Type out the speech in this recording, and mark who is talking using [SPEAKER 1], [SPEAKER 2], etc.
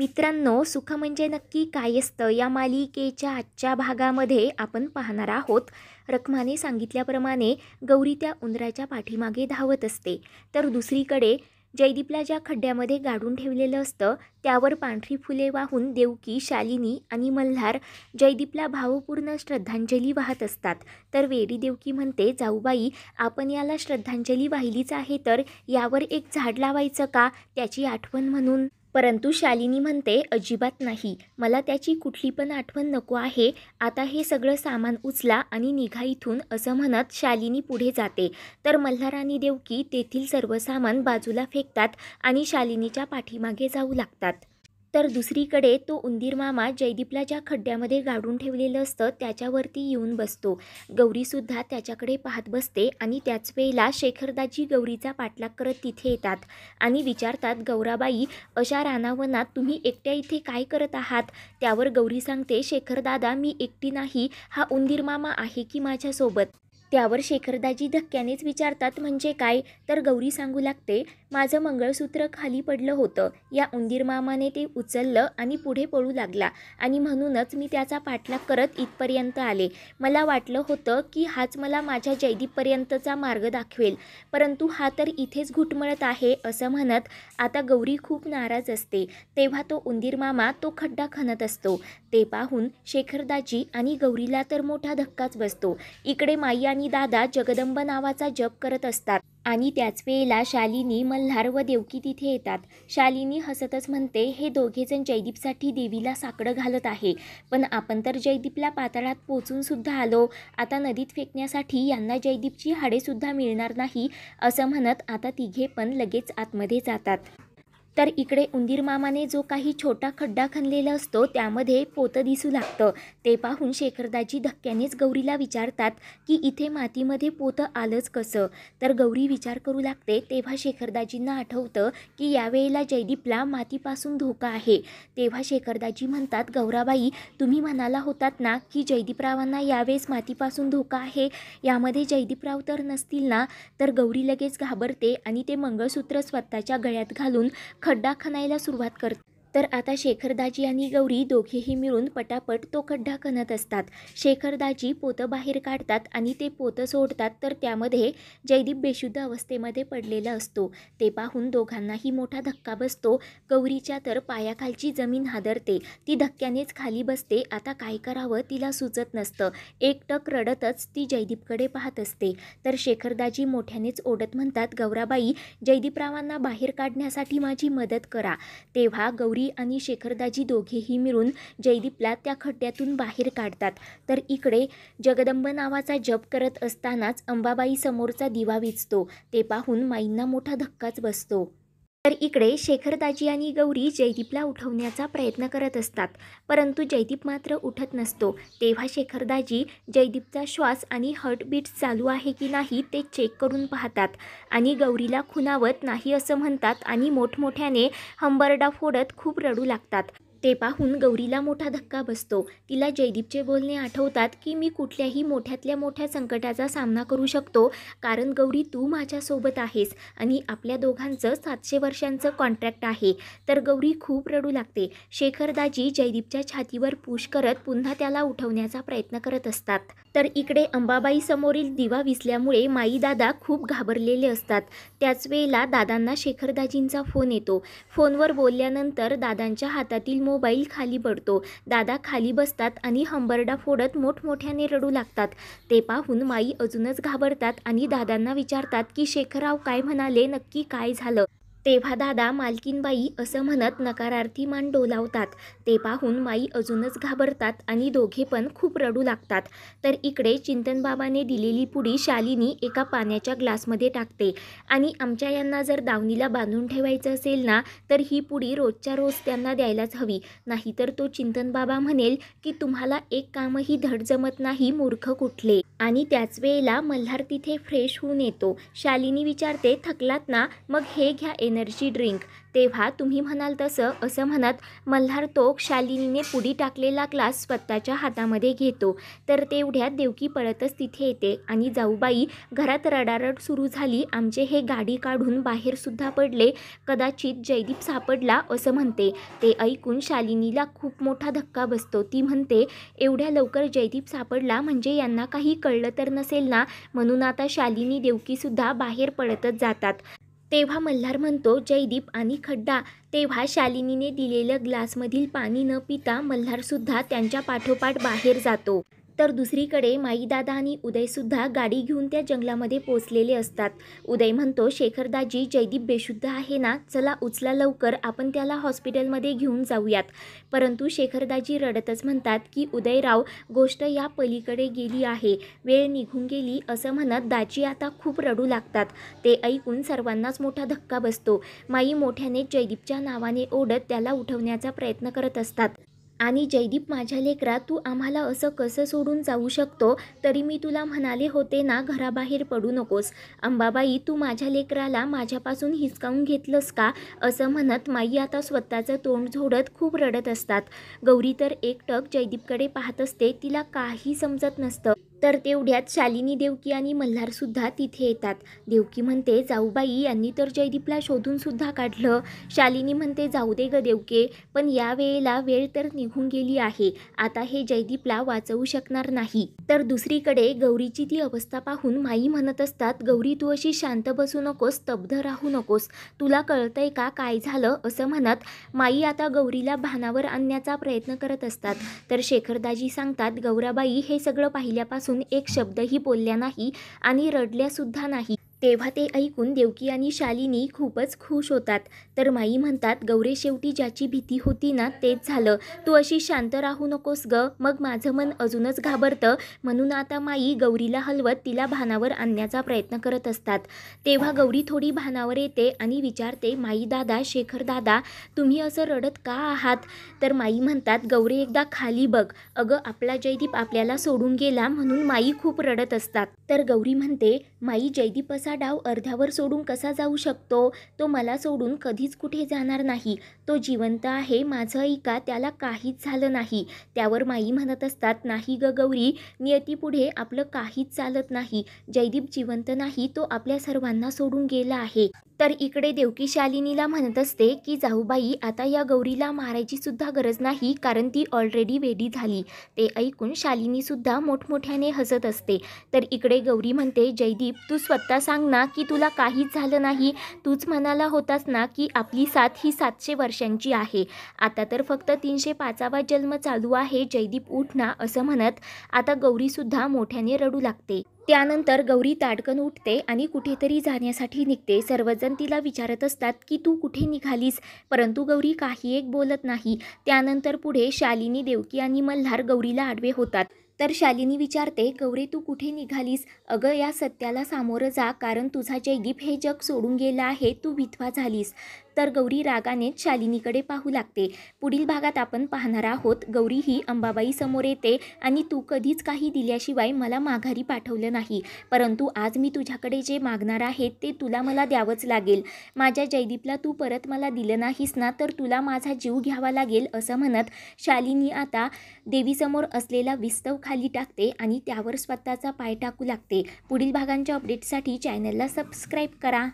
[SPEAKER 1] मित्रांनो सुख म्हणजे नक्की काय असतं या मालिकेच्या आजच्या भागामध्ये आपण पाहणार आहोत रखमाने सांगितल्याप्रमाणे गौरी त्या उंदराच्या पाठीमागे धावत असते तर दुसरीकडे जयदीपला ज्या खड्ड्यामध्ये गाडून ठेवलेलं असतं त्यावर पांढरी फुले वाहून देवकी शालिनी आणि मल्हार जयदीपला भावपूर्ण श्रद्धांजली वाहत असतात तर वेडी देवकी म्हणते जाऊबाई आपण याला श्रद्धांजली वाहिलीच आहे तर यावर एक झाड लावायचं का त्याची आठवण म्हणून परंतु शालिनी म्हणते अजिबात नाही मला त्याची कुठली पण आठवण नको आहे आता हे सगळं सामान उचला आणि निघा इथून असं म्हणत शालिनी पुढे जाते तर मल्हाराणी देवकी तेथील सर्व सामान बाजूला फेकतात आणि शालिनीच्या पाठीमागे जाऊ लागतात तर दुसरीकडे तो उंदीर मामा जयदीपला ज्या खड्ड्यामध्ये गाडून ठेवलेलं असतं त्याच्यावरती येऊन बसतो गौरीसुद्धा त्याच्याकडे पाहत बसते आणि त्याच वेळेला शेखरदाजी गौरीचा पाठलाग करत तिथे येतात आणि विचारतात गौराबाई अशा रानावनात तुम्ही एकट्या इथे काय करत आहात त्यावर गौरी सांगते शेखरदादा मी एकटी नाही हा उंदीर मामा आहे की माझ्यासोबत त्यावर शेखरदाजी धक्क्यानेच विचारतात म्हणजे काय तर गौरी सांगू लागते माझं मंगळसूत्र खाली पडलं होतं या उंदीर मामाने ते उचललं आणि पुढे पळू लागला आणि म्हणूनच मी त्याचा पाठलाग करत इथपर्यंत आले मला वाटलं होतं की हाच मला माझ्या जयदीपपर्यंतचा मार्ग दाखवेल परंतु हा तर इथेच घुटमळत आहे असं म्हणत आता गौरी खूप नाराज असते तेव्हा तो उंदीर मामा तो खड्डा खणत असतो ते पाहून शेखरदाजी आणि गौरीला तर मोठा धक्काच बसतो इकडे माई आणि दादा जगदंब नावाचा जप करत असतात आणि त्याच वेळेला शालिनी मल्हार व देवकी तिथे येतात शालिनी हसतच म्हणते हे दोघेजण जयदीपसाठी देवीला साकडं घालत आहे पण आपण तर जयदीपला पाताळात पोचून सुद्धा आलो आता नदीत फेकण्यासाठी यांना जयदीपची हाडेसुद्धा मिळणार नाही असं म्हणत आता तिघे पण लगेच आतमध्ये जातात तर इकडे उंदीर मामाने जो काही छोटा खड्डा खणलेला असतो त्यामध्ये पोतं दिसू लागतं ते पाहून शेखरदाजी धक्क्यानेच गौरीला विचारतात की इथे मातीमध्ये पोतं आलंच कसं तर गौरी विचार करू लागते तेव्हा शेखरदाजींना आठवतं की यावेळेला जयदीपला मातीपासून धोका आहे तेव्हा शेखरदाजी म्हणतात गौराबाई तुम्ही म्हणाला होतात ना की जयदीपरावांना यावेळेस मातीपासून धोका आहे यामध्ये जयदीपराव तर नसतील ना तर गौरी लगेच घाबरते आणि ते मंगळसूत्र स्वतःच्या गळ्यात घालून खड्डा खणायला सुरुवात करते तर आता शेखरदाजी आणि गौरी दोघेही मिळून पटापट तो खड्डा खणत असतात शेखरदाजी पोतं बाहेर काढतात आणि ते पोतं सोडतात तर त्यामध्ये जयदीप बेशुद्ध अवस्थेमध्ये पडलेला असतो ते पाहून दोघांनाही मोठा धक्का बसतो गौरीच्या तर पायाखालची जमीन हादरते ती धक्क्यानेच खाली बसते आता काय करावं तिला सुचत नसतं एकटक रडतच ती जयदीपकडे पाहत असते तर शेखरदाजी मोठ्यानेच ओढत म्हणतात गौराबाई जयदीपरावांना बाहेर काढण्यासाठी माझी मदत करा तेव्हा गौरी गौरी आणि शेखरदाजी दोघेही मिळून जयदीपला त्या खड्ड्यातून बाहेर काढतात तर इकडे जगदंब नावाचा जप करत असतानाच अंबाबाई समोरचा दिवा विचतो ते पाहून माईंना मोठा धक्काच बसतो तर इकडे शेखरदाजी आणि गौरी जयदीपला उठवण्याचा प्रयत्न करत असतात परंतु जयदीप मात्र उठत नसतो तेव्हा शेखरदाजी जयदीपचा श्वास आणि हर्टबीट चालू आहे की नाही ते चेक करून पाहतात आणि गौरीला खुनावत नाही असं म्हणतात आणि मोठमोठ्याने हंबरडा फोडत खूप रडू लागतात ते पाहून गौरीला मोठा धक्का बसतो तिला जयदीपचे बोलणे आठवतात की मी कुठल्याही मोठ्यातल्या मोठ्या संकटाचा सामना करू शकतो कारण गौरी तू माझ्यासोबत आहेस आणि आपल्या दोघांचं सातशे वर्षांचं कॉन्ट्रॅक्ट आहे तर गौरी खूप रडू लागते शेखरदाजी जयदीपच्या छातीवर पुश करत पुन्हा त्याला उठवण्याचा प्रयत्न करत असतात तर इकडे अंबाबाई समोरील दिवा विसल्यामुळे माईदादा खूप घाबरलेले असतात त्याच वेळेला दादांना शेखरदाजींचा फोन येतो फोनवर बोलल्यानंतर दादांच्या हातातील मोबाईल खाली पडतो दादा खाली बसतात आणि हंबरडा फोडत मोठमोठ्याने रडू लागतात ते पाहून माई अजूनच घाबरतात आणि दादांना विचारतात की शेखराव काय म्हणाले नक्की काय झालं तेव्हा दादा मालकीनबाई असं म्हणत नकारार्थी मान डोलावतात ते पाहून माई अजूनच घाबरतात आणि दोघे पण खूप रडू लागतात तर इकडे चिंतनबाबाने दिलेली पुडी शालिनी एका पाण्याच्या ग्लासमध्ये टाकते आणि आमच्या यांना जर दावणीला बांधून ठेवायचं असेल ना तर ही पुडी रोजच्या रोज त्यांना द्यायलाच हवी नाहीतर तो चिंतनबाबा म्हणेल की तुम्हाला एक कामही धड जमत नाही मूर्ख कुठले आणि त्याच वेळेला मल्हार तिथे फ्रेश होऊन येतो शालिनी विचारते थकलात ना मग हे घ्या एनर्जी ड्रिंक तेव्हा तुम्ही म्हणाल तसं असं म्हणत मल्हार तो शालिनीने पुढी टाकलेला ग्लास स्वतःच्या हातामध्ये घेतो तर तेवढ्यात देवकी पळतच तिथे येते आणि जाऊबाई घरात रडारड सुरू झाली आमचे हे गाडी काढून बाहेरसुद्धा पडले कदाचित जयदीप सापडला असं म्हणते ते ऐकून शालिनीला खूप मोठा धक्का बसतो ती म्हणते एवढ्या लवकर जयदीप सापडला म्हणजे यांना काही कळलं तर नसेल ना म्हणून आता शालिनी देवकीसुद्धा बाहेर पडतच जातात तेव्हा मल्हार म्हणतो जयदीप आणि खड्डा तेव्हा शालिनीने दिलेलं ग्लासमधील पाणी न पिता मल्हारसुद्धा त्यांच्या पाठोपाठ बाहेर जातो तर दुसरीकडे माईदादा आणि उदयसुद्धा गाडी घेऊन त्या जंगलामध्ये पोचलेले असतात उदय म्हणतो शेखरदाजी जयदीप बेशुद्ध आहे ना चला उचला लवकर आपण त्याला हॉस्पिटलमध्ये घेऊन जाऊयात परंतु शेखरदाजी रडतच म्हणतात की उदयराव गोष्ट या पलीकडे गेली आहे वेळ निघून गेली असं म्हणत दाजी आता खूप रडू लागतात ते ऐकून सर्वांनाच मोठा धक्का बसतो माई मोठ्याने जयदीपच्या नावाने ओढत त्याला उठवण्याचा प्रयत्न करत असतात आणि जयदीप माझ्या लेकरा तू आम्हाला असं कसं सोडून जाऊ शकतो तरी मी तुला म्हणाले होते ना घराबाहेर पडू नकोस अंबाबाई तू माझ्या लेकराला माझ्यापासून हिसकावून घेतलंस का असं म्हणत माई आता स्वतःचं तोंड झोडत खूप रडत असतात गौरी तर एकटक जयदीपकडे पाहत असते तिला काही समजत नसतं तर तेवढ्यात शालिनी देवकी आणि मल्हारसुद्धा तिथे येतात देवकी म्हणते जाऊबाई यांनी तर जयदीपला शोधूनसुद्धा काढलं शालिनी म्हणते जाऊ दे ग देवके पण या वेळेला वेळ तर निघून गेली आहे आता हे जयदीपला वाचवू शकणार नाही तर दुसरीकडे गौरीची ती अवस्था पाहून माई म्हणत असतात गौरी तू अशी शांत बसू नकोस स्तब्ध राहू नकोस तुला कळतंय का काय झालं असं म्हणत माई आता गौरीला भानावर आणण्याचा प्रयत्न करत असतात तर शेखरदाजी सांगतात गौराबाई हे सगळं पाहिल्यापासून असून एक शब्दही बोलल्या नाही आणि रडल्यासुद्धा नाही तेव्हा ते ऐकून देवकी आणि शालिनी खूपच खुश होतात तर माई म्हणतात गौरे शेवटी ज्याची भीती होती ना तेच झालं तू अशी शांत राहू नकोस ग मग माझं मन अजूनच घाबरतं म्हणून आता माई गौरीला हलवत तिला भानावर आणण्याचा प्रयत्न करत असतात तेव्हा गौरी थोडी भानावर येते आणि विचारते माई दादा शेखर दादा तुम्ही असं रडत का आहात तर माई म्हणतात गौरे एकदा खाली बघ अगं आपला जयदीप आपल्याला सोडून गेला म्हणून माई खूप रडत असतात तर गौरी म्हणते माई जयदीप असा डाव अर्ध्यावर सोडून कसा जाऊ शकतो तो मला सोडून कधीच कुठे जाणार नाही तो जिवंत आहे माझं ऐका त्याला काहीच झालं नाही त्यावर माई म्हणत असतात नाही ग गौरी नियतीपुढे आपलं काहीच चालत नाही जयदीप जिवंत नाही तो आपल्या सर्वांना सोडून गेला आहे तर इकडे देवकी शालिनीला म्हणत असते की जाऊबाई आता या गौरीला मारायची सुद्धा गरज नाही कारण ती ऑलरेडी वेडी झाली ते ऐकून शालिनीसुद्धा मोठमोठ्याने हसत असते तर इकडे गौरी म्हणते जयदीप तू स्वतः सांग सांग ना की तुला काहीच झालं नाही तूच म्हणाला होतास ना की आपली साथ ही सातशे वर्षांची आहे आता तर फक्त तीनशे पाचावा जन्म चालू आहे जयदीप उठ ना असं म्हणत आता गौरीसुद्धा मोठ्याने रडू लागते त्यानंतर गौरी ताडकन उठते आणि कुठेतरी जाण्यासाठी निघते सर्वजण तिला विचारत असतात की तू कुठे निघालीस परंतु गौरी काही एक बोलत नाही त्यानंतर पुढे शालिनी देवकी आणि मल्हार गौरीला आडवे होतात तर शालिनी विचारते कवरे तू कुठे निघालीस अगं या सत्याला सामोरं जा कारण तुझा जयदीप हे जग सोडून गेला आहे तू विधवा झालीस तर गौरी रागाने शालिनीकडे पाहू लागते पुढील भागात आपण पाहणार आहोत गौरी ही अंबाबाई समोर येते आणि तू कधीच काही दिल्याशिवाय मला माघारी पाठवलं नाही परंतु आज मी तुझ्याकडे जे मागणार आहे ते तुला मला द्यावंच लागेल माझ्या जयदीपला तू परत मला दिलं नाहीस ना तर तुला माझा जीव घ्यावा लागेल असं म्हणत शालिनी आता देवीसमोर असलेला विस्तव खाली टाकते आणि त्यावर स्वतःचा पाय टाकू लागते पुढील भागांच्या अपडेटसाठी चॅनलला सबस्क्राईब करा